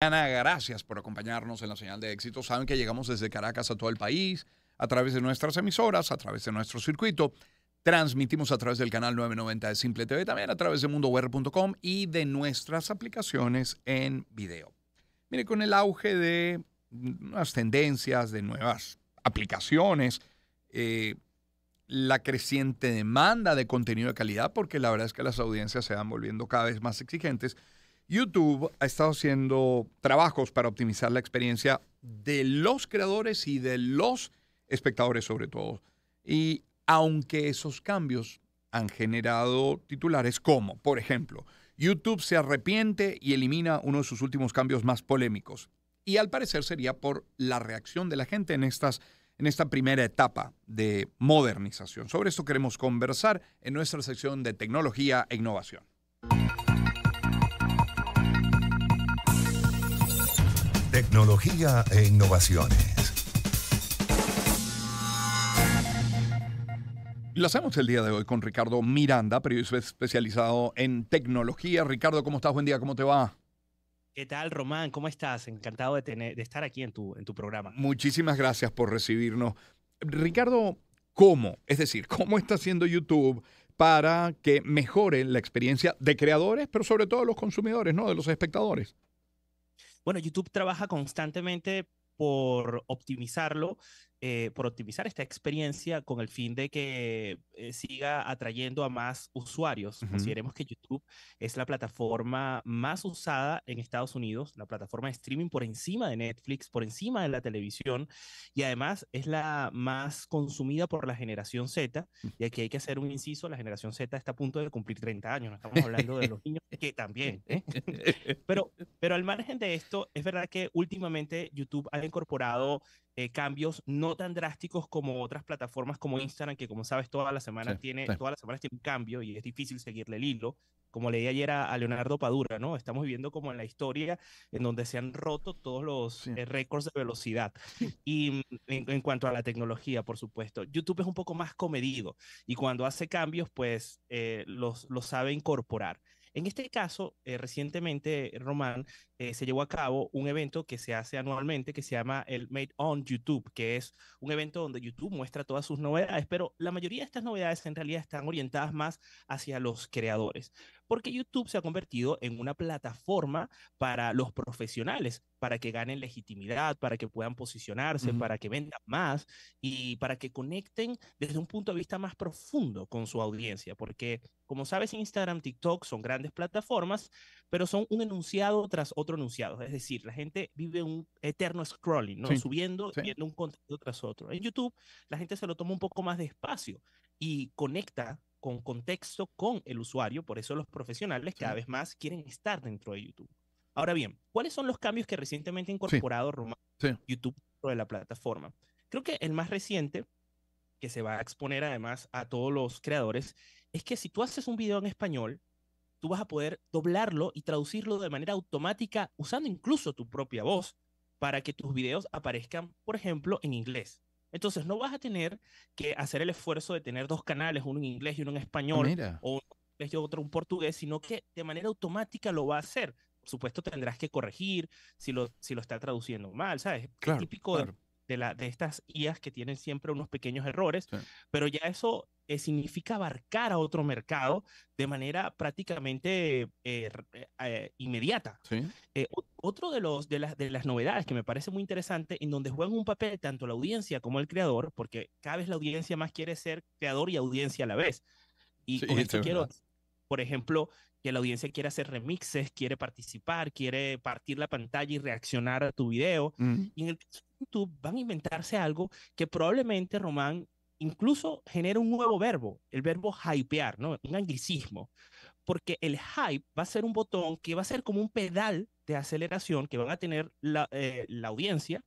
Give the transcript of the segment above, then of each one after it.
Ana, gracias por acompañarnos en la señal de éxito. Saben que llegamos desde Caracas a todo el país, a través de nuestras emisoras, a través de nuestro circuito. Transmitimos a través del canal 990 de Simple TV, también a través de mundoweb.com y de nuestras aplicaciones en video. Mire, con el auge de nuevas tendencias, de nuevas aplicaciones, eh, la creciente demanda de contenido de calidad, porque la verdad es que las audiencias se van volviendo cada vez más exigentes, YouTube ha estado haciendo trabajos para optimizar la experiencia de los creadores y de los espectadores sobre todo. Y aunque esos cambios han generado titulares como, por ejemplo, YouTube se arrepiente y elimina uno de sus últimos cambios más polémicos. Y al parecer sería por la reacción de la gente en, estas, en esta primera etapa de modernización. Sobre esto queremos conversar en nuestra sección de tecnología e innovación. Tecnología e innovaciones. Lo hacemos el día de hoy con Ricardo Miranda, periodista especializado en tecnología. Ricardo, ¿cómo estás? Buen día, ¿cómo te va? ¿Qué tal, Román? ¿Cómo estás? Encantado de, estar aquí en tu, en tu programa. Muchísimas gracias por recibirnos. Ricardo, ¿cómo? Es decir, ¿cómo está haciendo YouTube para que mejore la experiencia de creadores, pero sobre todo de los consumidores, ¿no? De los espectadores. Bueno, YouTube trabaja constantemente por optimizarlo. Eh, por optimizar esta experiencia con el fin de que eh, siga atrayendo a más usuarios. Consideremos que YouTube es la plataforma más usada en Estados Unidos, la plataforma de streaming por encima de Netflix, por encima de la televisión y además es la más consumida por la generación Z. Mm. Y aquí hay que hacer un inciso, la generación Z está a punto de cumplir 30 años, no estamos hablando de los niños que también. pero, pero al margen de esto, es verdad que últimamente YouTube ha incorporado eh, cambios no tan drásticos como otras plataformas como Instagram, que como sabes, toda la semana tiene, todas las tiene un cambio y es difícil seguirle el hilo. Como leí ayer a, Leonardo Padura, ¿no? Estamos viviendo como en la historia en donde se han roto todos los eh, récords de velocidad. Y mm, en, cuanto a la tecnología, por supuesto, YouTube es un poco más comedido y cuando hace cambios, pues eh, los, los sabe incorporar. En este caso, eh, recientemente, Román, eh, se llevó a cabo un evento que se hace anualmente que se llama el Made on YouTube, que es un evento donde YouTube muestra todas sus novedades, pero la mayoría de estas novedades en realidad están orientadas más hacia los creadores porque YouTube se ha convertido en una plataforma para los profesionales, para que ganen legitimidad, para que puedan posicionarse, para que vendan más y para que conecten desde un punto de vista más profundo con su audiencia, porque como sabes Instagram, TikTok son grandes plataformas, pero son un enunciado tras otro enunciado, es decir, la gente vive un eterno scrolling, ¿no? Subiendo un contenido tras otro. En YouTube la gente se lo toma un poco más despacio y conecta con contexto con el usuario, por eso los profesionales cada vez más quieren estar dentro de YouTube. Ahora bien, ¿cuáles son los cambios que recientemente ha incorporado YouTube dentro de la plataforma? Creo que el más reciente, que se va a exponer además a todos los creadores, es que si tú haces un video en español, tú vas a poder doblarlo y traducirlo de manera automática usando incluso tu propia voz para que tus videos aparezcan, por ejemplo, en inglés. Entonces no vas a tener que hacer el esfuerzo de tener dos canales, uno en inglés y uno en ah, español, o uno y otro un portugués, sino que de manera automática lo va a hacer. Por supuesto tendrás que corregir si lo, si lo está traduciendo mal, ¿sabes? Claro, típico De, la, de estas IAs que tienen siempre unos pequeños errores, pero ya eso eh, significa abarcar a otro mercado de manera prácticamente eh, eh, inmediata. Sí otro de, los, de, las, de las novedades que me parece muy interesante, en donde juegan un papel tanto la audiencia como el creador, porque cada vez la audiencia más quiere ser creador y audiencia a la vez. Y quiero, por ejemplo, que la audiencia quiere hacer remixes, quiere participar, quiere partir la pantalla y reaccionar a tu video. Mm. Y en el caso de YouTube van a inventarse algo que probablemente, Román, incluso genera un nuevo verbo, el verbo hypear, ¿no? Un anglicismo porque el hype va a ser un botón que va a ser como un pedal de aceleración que van a tener la, eh, audiencia,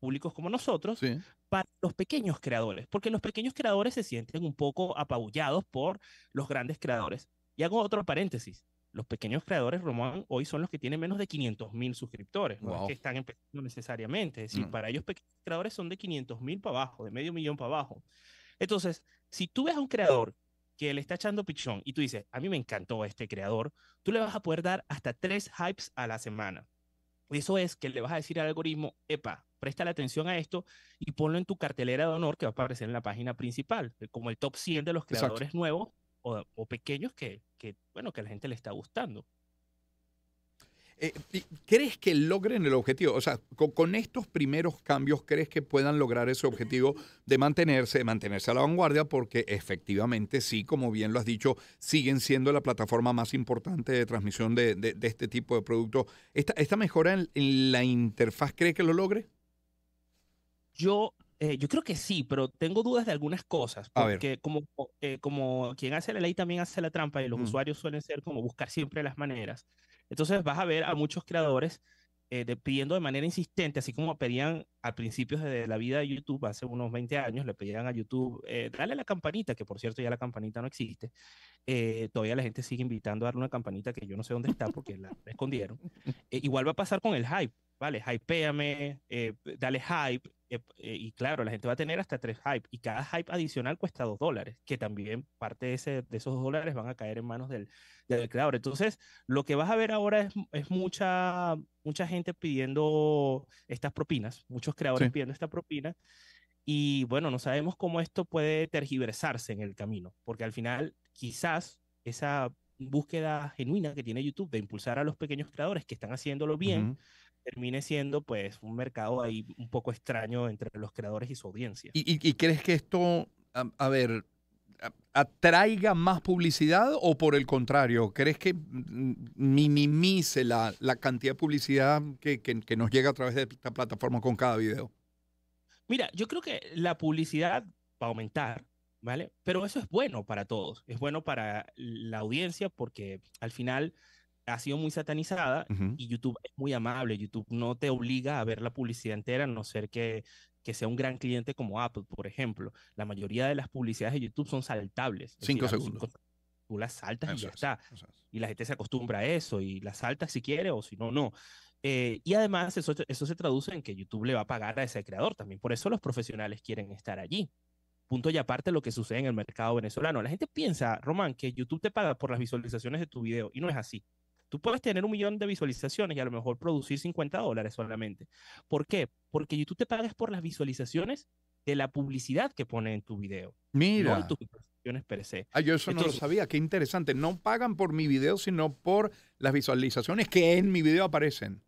públicos como nosotros, para los pequeños creadores, porque los pequeños creadores se sienten un poco apabullados por los grandes creadores. Y hago otro paréntesis. Los pequeños creadores, Román, hoy son los que tienen menos de 500 mil suscriptores, no que están empezando necesariamente. Es decir, mm. para ellos pequeños creadores son de 500 para abajo, de medio millón para abajo. Entonces, si tú ves a un creador que le está echando pichón y tú dices, a mí me encantó este creador, tú le vas a poder dar hasta tres hypes a la semana. Eso es que le vas a decir al algoritmo, epa, presta la atención a esto y ponlo en tu cartelera de honor que va a aparecer en la página principal, como el top 100 de los creadores nuevos o, pequeños que, bueno, que la gente le está gustando. Eh, ¿Crees que logren el objetivo? O sea, con, estos primeros cambios, ¿crees que puedan lograr ese objetivo de mantenerse, mantenerse a la vanguardia? Porque efectivamente sí, como bien lo has dicho, siguen siendo la plataforma más importante de transmisión de, de, este tipo de productos. ¿Esta, esta mejora en, la interfaz ¿Crees que lo logre? Yo, eh, yo creo que sí, pero tengo dudas de algunas cosas. Porque como, eh, como quien hace la ley también hace la trampa y los mm. usuarios suelen ser como buscar siempre las maneras. Entonces vas a ver a muchos creadores eh, pidiendo de manera insistente, así como pedían al principios de la vida de YouTube, hace unos 20 años, le pedían a YouTube, eh, dale la campanita, que por cierto ya la campanita no existe. Eh, todavía la gente sigue invitando a darle una campanita que yo no sé dónde está porque la escondieron. igual va a pasar con el hype vale, hypeame, eh, dale hype, eh, eh, y claro, la gente va a tener hasta tres hype, y cada hype adicional cuesta dos dólares, que también parte de, ese, de esos dos dólares van a caer en manos del, creador. Entonces, lo que vas a ver ahora es, es mucha, mucha gente pidiendo estas propinas, muchos creadores pidiendo esta propina, y bueno, no sabemos cómo esto puede tergiversarse en el camino, porque al final quizás esa búsqueda genuina que tiene YouTube de impulsar a los pequeños creadores que están haciéndolo bien, termine siendo pues un mercado ahí un poco extraño entre los creadores y su audiencia. ¿Y, crees que esto, a, ver, atraiga más publicidad o por el contrario, crees que minimice la, cantidad de publicidad que, que, nos llega a través de esta plataforma con cada video? Mira, yo creo que la publicidad va a aumentar, ¿vale? Pero eso es bueno para todos, es bueno para la audiencia porque al final ha sido muy satanizada y YouTube es muy amable. YouTube no te obliga a ver la publicidad entera, a no ser que, que sea un gran cliente como Apple, por ejemplo. La mayoría de las publicidades de YouTube son saltables. Cinco segundos. tú las saltas y ya está. Y la gente se acostumbra a eso y las saltas si quiere o si no, no. Eh, y además eso, eso se traduce en que YouTube le va a pagar a ese creador también. Por eso los profesionales quieren estar allí punto y aparte lo que sucede en el mercado venezolano. La gente piensa, Román, que YouTube te paga por las visualizaciones de tu video y no es así puedes tener un millón de visualizaciones y a lo mejor producir 50 dólares solamente. ¿Por qué? Porque YouTube te pagas por las visualizaciones de la publicidad que pone en tu video. Mira. No tus visualizaciones per Ah, yo eso no lo sabía. Qué interesante. No pagan por mi video, sino por las visualizaciones que en mi video aparecen.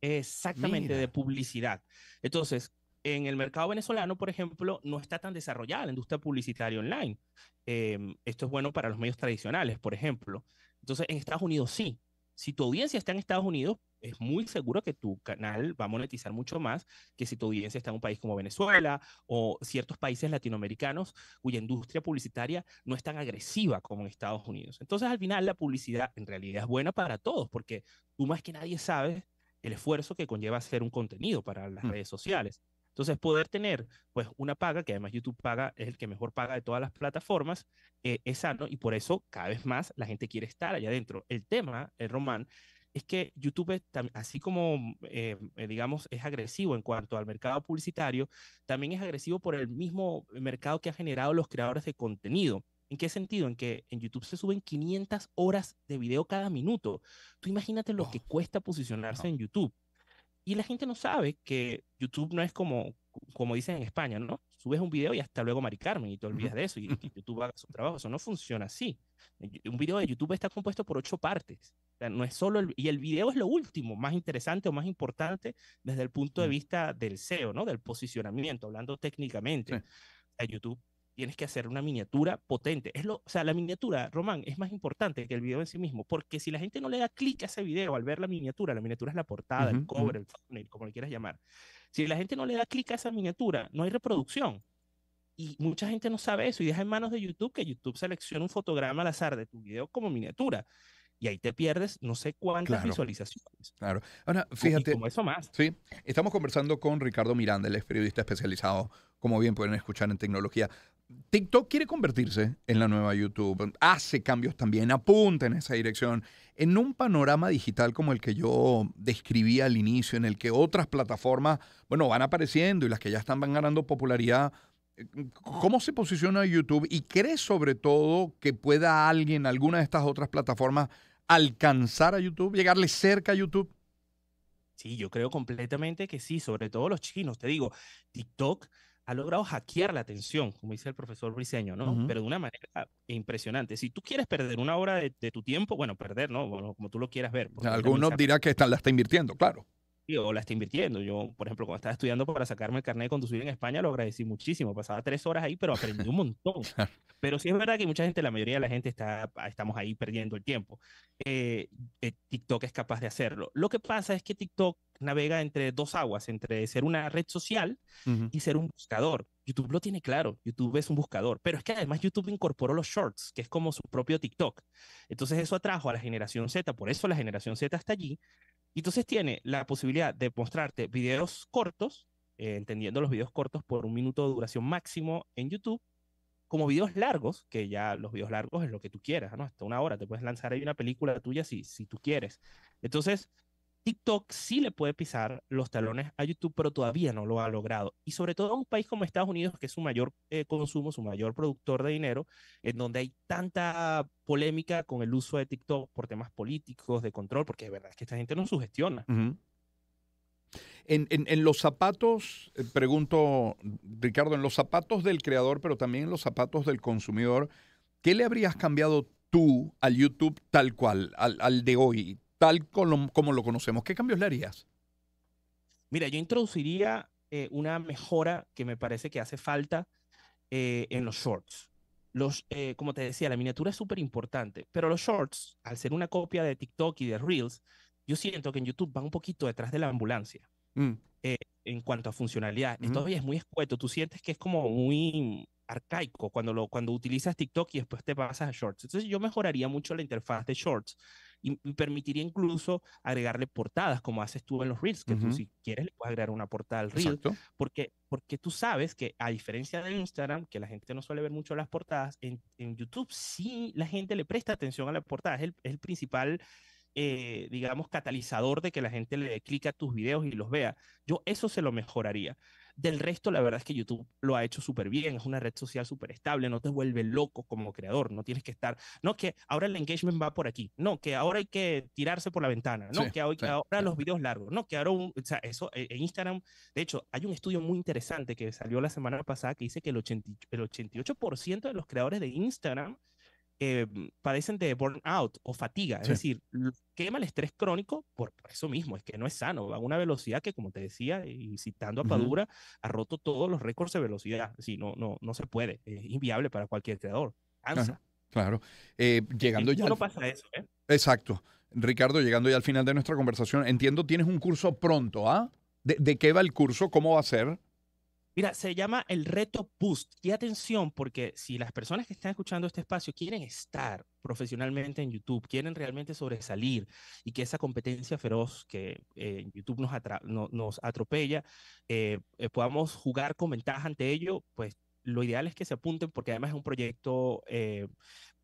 Exactamente, de publicidad. Entonces, en el mercado venezolano, por ejemplo, no está tan desarrollada la industria publicitaria online. Em, esto es bueno para los medios tradicionales, por ejemplo. Entonces, en Estados Unidos sí. Si tu audiencia está en Estados Unidos, es muy seguro que tu canal va a monetizar mucho más que si tu audiencia está en un país como Venezuela o ciertos países latinoamericanos cuya industria publicitaria no es tan agresiva como en Estados Unidos. Entonces, al final, la publicidad en realidad es buena para todos, porque tú más que nadie sabes el esfuerzo que conlleva hacer un contenido para las mm. redes sociales. Entonces, poder tener pues una paga, que además YouTube paga, es el que mejor paga de todas las plataformas, eh, es sano y por eso cada vez más la gente quiere estar allá adentro. El tema, el eh, Román, es que YouTube, así como, mm, eh, digamos, es agresivo en cuanto al mercado publicitario, también es agresivo por el mismo mercado que han generado los creadores de contenido. ¿En qué sentido? En que en YouTube se suben 500 horas de video cada minuto. Tú imagínate lo que cuesta posicionarse en YouTube. Y la gente no sabe que YouTube no es como, como dicen en España, ¿no? Subes un video y hasta luego Mari Carmen y te olvidas de eso y, YouTube haga su trabajo. Eso no funciona así. Un video de YouTube está compuesto por ocho partes. no es solo y el video es lo último, más interesante o más importante desde el punto de mm. vista del SEO, ¿no? Del posicionamiento, hablando técnicamente. Sí. YouTube tienes que hacer una miniatura potente. Es lo, o sea, la miniatura, Román, es más importante que el video en sí mismo, porque si la gente no le da clic a ese video al ver la miniatura, la miniatura es la portada, el cover, el thumbnail, como le quieras llamar. Si la gente no le da clic a esa miniatura, no hay reproducción. Y mucha gente no sabe eso y deja en manos de YouTube que YouTube seleccione un fotograma al azar de tu video como miniatura. Y ahí te pierdes no sé cuántas visualizaciones. Claro. Ahora, fíjate. Y como eso más. Sí. Estamos conversando con Ricardo Miranda, el periodista especializado, como bien pueden escuchar en tecnología. TikTok quiere convertirse en la nueva YouTube, hace cambios también, apunta en esa dirección. En un panorama digital como el que yo describí al inicio, en el que otras plataformas, bueno, van apareciendo y las que ya están van ganando popularidad, ¿cómo se posiciona YouTube? ¿Y cree sobre todo que pueda alguien, alguna de estas otras plataformas, alcanzar a YouTube, llegarle cerca a YouTube? Sí, yo creo completamente que sí, sobre todo los chinos, te digo, TikTok ha logrado hackear la atención, como dice el profesor Briseño, ¿no? Pero de una manera impresionante. Si tú quieres perder una hora de, tu tiempo, bueno, perder, ¿no? Bueno, como tú lo quieras ver. Algunos dirán que está, la está invirtiendo, claro. Sí, O la está invirtiendo. Yo, por ejemplo, cuando estaba estudiando para sacarme el carnet de conducir en España, lo agradecí muchísimo. Pasaba tres horas ahí, pero aprendí un montón. pero sí es verdad que mucha gente, la mayoría de la gente, está, ah, estamos ahí perdiendo el tiempo. Eh, eh, TikTok es capaz de hacerlo. Lo que pasa es que TikTok navega entre dos aguas, entre ser una red social y ser un buscador. YouTube lo tiene claro, YouTube es un buscador, pero es que además YouTube incorporó los shorts, que es como su propio TikTok. Entonces eso atrajo a la generación Z, por eso la generación Z está allí. Y entonces tiene la posibilidad de mostrarte videos cortos, eh, entendiendo los videos cortos por un minuto de duración máximo en YouTube, como videos largos, que ya los videos largos es lo que tú quieras, ¿no? Hasta una hora te puedes lanzar ahí una película tuya si, si tú quieres. Entonces, TikTok sí le puede pisar los talones a YouTube, pero todavía no lo ha logrado. Y sobre todo a un país como Estados Unidos, que es su mayor eh, consumo, su mayor productor de dinero, en donde hay tanta polémica con el uso de TikTok por temas políticos, de control, porque es verdad es que esta gente no sugestiona. en, los zapatos, eh, pregunto, Ricardo, en los zapatos del creador, pero también en los zapatos del consumidor, ¿qué le habrías cambiado tú al YouTube tal cual, al de hoy? tal como, lo conocemos. ¿Qué cambios le harías? Mira, yo introduciría eh, una mejora que me parece que hace falta eh, en los shorts. Los, eh, como te decía, la miniatura es súper importante, pero los shorts, al ser una copia de TikTok y de Reels, yo siento que en YouTube va un poquito detrás de la ambulancia mm. en cuanto a funcionalidad. Esto todavía es muy escueto, tú sientes que es como muy, arcaico cuando, lo, cuando utilizas TikTok y después te pasas a Shorts. Entonces yo mejoraría mucho la interfaz de Shorts y, permitiría incluso agregarle portadas como haces tú en los Reels, que tú si quieres le puedes agregar una portada al Reel, porque, porque tú sabes que a diferencia de Instagram, que la gente no suele ver mucho las portadas, en, YouTube sí la gente le presta atención a la portada, es el, principal... Eh, digamos, catalizador de que la gente le dé clic a tus videos y los vea. Yo eso se lo mejoraría. Del resto, la verdad es que YouTube lo ha hecho súper bien, es una red social súper estable, no te vuelve loco como creador, no tienes que estar, no que ahora el engagement va por aquí, no que ahora hay que tirarse por la ventana, no que ahora, los videos largos, no que ahora, o sea, eso eh, en Instagram, de hecho, hay un estudio muy interesante que salió la semana pasada que dice que el 88% de los creadores de Instagram eh, mm, padecen de burnout o fatiga, es decir, quema el estrés crónico por, eso mismo, es que no es sano, va a una velocidad que, como te decía, y citando a Padura, ha roto todos los récords de velocidad, si no, no, no se puede, es inviable para cualquier creador, cansa. Claro, eh, llegando ya... No pasa eso, ¿eh? Exacto. Ricardo, llegando ya al final de nuestra conversación, entiendo, tienes un curso pronto, ¿ah? ¿De, ¿De, qué va el curso? ¿Cómo va a ser? Mira, se llama el reto Boost. Y atención, porque si las personas que están escuchando este espacio quieren estar profesionalmente en YouTube, quieren realmente sobresalir y que esa competencia feroz que eh, YouTube nos, nos atropella, eh, eh, podamos jugar con ventaja ante ello, pues lo ideal es que se apunten porque además es un proyecto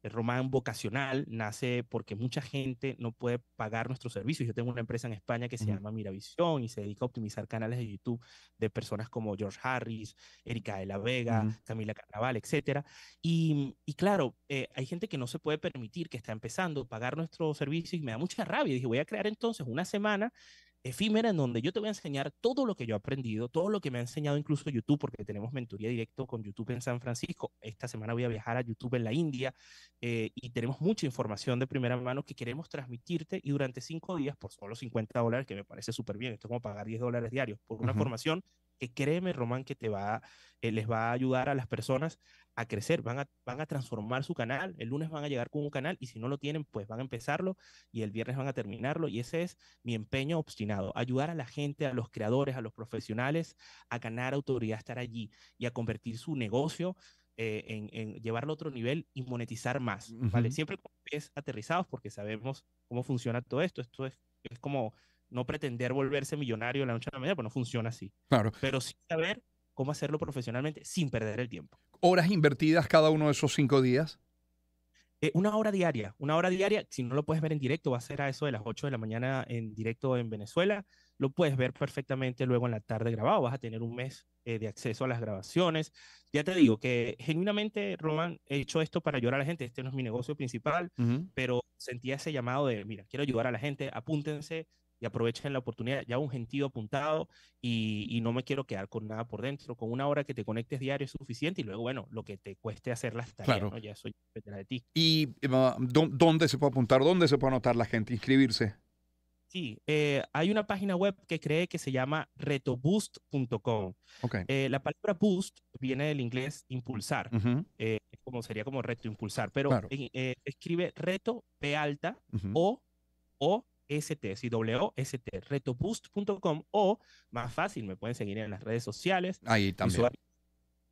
el román vocacional nace porque mucha gente no puede pagar nuestros servicios. Yo tengo una empresa en España que se llama Miravisión y se dedica a optimizar canales de YouTube de personas como George Harris, Erika de la Vega, Camila Carnaval, etc. Y, claro, eh, hay gente que no se puede permitir, que está empezando a pagar nuestros servicios y me da mucha rabia. Dije, voy a crear entonces una semana efímera en donde yo te voy a enseñar todo lo que yo he aprendido, todo lo que me ha enseñado incluso YouTube, porque tenemos mentoría directo con YouTube en San Francisco. Esta semana voy a viajar a YouTube en la India eh, y tenemos mucha información de primera mano que queremos transmitirte y durante cinco días por solo 50 dólares, que me parece súper bien, esto es como pagar 10 dólares diarios por una formación que créeme, Román, que te va, eh, les va a ayudar a las personas a crecer, van a, van a transformar su canal, el lunes van a llegar con un canal y si no lo tienen, pues van a empezarlo y el viernes van a terminarlo y ese es mi empeño obstinado, ayudar a la gente, a los creadores, a los profesionales a ganar autoridad, a estar allí y a convertir su negocio eh, en, llevarlo a otro nivel y monetizar más, ¿vale? Siempre con pies aterrizados porque sabemos cómo funciona todo esto, esto es, es como no pretender volverse millonario la noche a la mañana, pues no funciona así. Claro. Pero sí saber cómo hacerlo profesionalmente sin perder el tiempo. ¿Horas invertidas cada uno de esos cinco días? Eh, una hora diaria, una hora diaria, si no lo puedes ver en directo, va a ser a eso de las 8 de la mañana en directo en Venezuela, lo puedes ver perfectamente luego en la tarde grabado, vas a tener un mes eh, de acceso a las grabaciones. Ya te digo que genuinamente, Roman, he hecho esto para ayudar a la gente, este no es mi negocio principal, pero sentía ese llamado de, mira, quiero ayudar a la gente, apúntense, y aprovechen la oportunidad. Ya un gentío apuntado y, no me quiero quedar con nada por dentro. Con una hora que te conectes diario es suficiente y luego, bueno, lo que te cueste hacer las tareas, claro. ya soy de ti. ¿Y dónde se puede apuntar? ¿Dónde se puede anotar la gente, inscribirse? Sí, eh, hay una página web que cree que se llama retoboost.com. Eh, la palabra boost viene del inglés impulsar, eh, como sería como reto impulsar, pero escribe reto P alta o, o t si w o más fácil, me pueden seguir en las redes sociales. Ahí también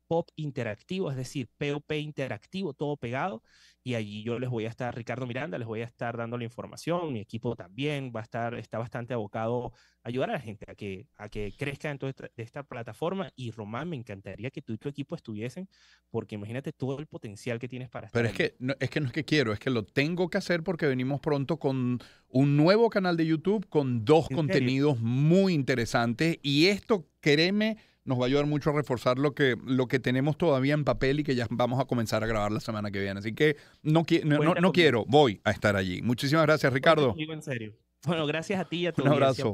pop interactivo, es decir, POP interactivo, todo pegado. Y allí yo les voy a estar, Ricardo Miranda, les voy a estar dando la información, mi equipo también va a estar, está bastante abocado a ayudar a la gente a que, a que crezca en de esta plataforma. Y Román, me encantaría que tú y tu equipo estuviesen, porque imagínate todo el potencial que tienes para estar. Pero es que, es que no es que quiero, es que lo tengo que hacer porque venimos pronto con un nuevo canal de YouTube con dos contenidos muy interesantes. Y esto, créeme, nos va a ayudar mucho a reforzar lo que, lo que tenemos todavía en papel y que ya vamos a comenzar a grabar la semana que viene. Así que no, no, quiero, voy a estar allí. Muchísimas gracias, Ricardo. en serio. Bueno, gracias a ti y a tu Un abrazo.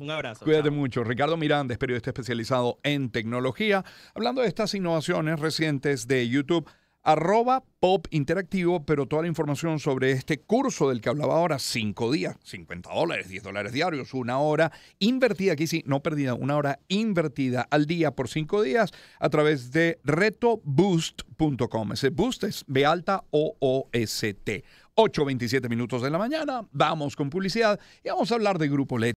Un abrazo. Cuídate mucho. Ricardo Miranda periodista especializado en tecnología. Hablando de estas innovaciones recientes de YouTube, arroba pop interactivo, pero toda la información sobre este curso del que hablaba ahora, cinco días, 50 dólares, 10 dólares diarios, una hora invertida, aquí sí, no perdida, una hora invertida al día por cinco días a través de retoboost.com. Ese boost es B alta O O S T. 8.27 minutos de la mañana, vamos con publicidad y vamos a hablar de Grupo LED.